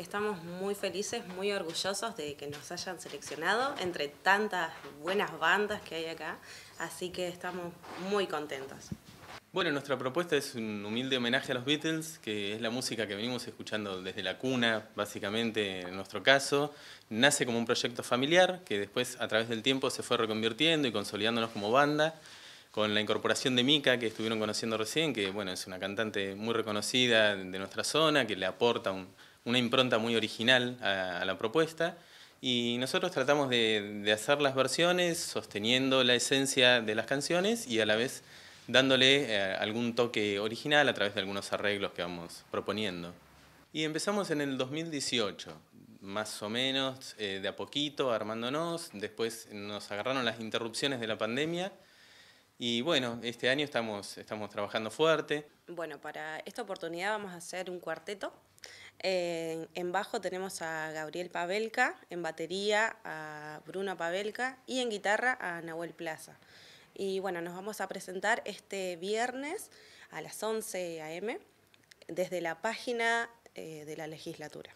Estamos muy felices, muy orgullosos de que nos hayan seleccionado entre tantas buenas bandas que hay acá, así que estamos muy contentos. Bueno, nuestra propuesta es un humilde homenaje a los Beatles, que es la música que venimos escuchando desde la cuna, básicamente en nuestro caso. Nace como un proyecto familiar que después a través del tiempo se fue reconvirtiendo y consolidándonos como banda con la incorporación de Mika, que estuvieron conociendo recién, que bueno, es una cantante muy reconocida de nuestra zona, que le aporta un, una impronta muy original a, la propuesta. Y nosotros tratamos de, hacer las versiones sosteniendo la esencia de las canciones y a la vez dándole eh, algún toque original a través de algunos arreglos que vamos proponiendo. Y empezamos en el 2018, más o menos eh, de a poquito, armándonos. Después nos agarraron las interrupciones de la pandemia y bueno, este año estamos, estamos trabajando fuerte. Bueno, para esta oportunidad vamos a hacer un cuarteto. Eh, en bajo tenemos a Gabriel Pavelka, en batería a Bruno Pavelka y en guitarra a Nahuel Plaza. Y bueno, nos vamos a presentar este viernes a las 11 a.m. desde la página eh, de la legislatura.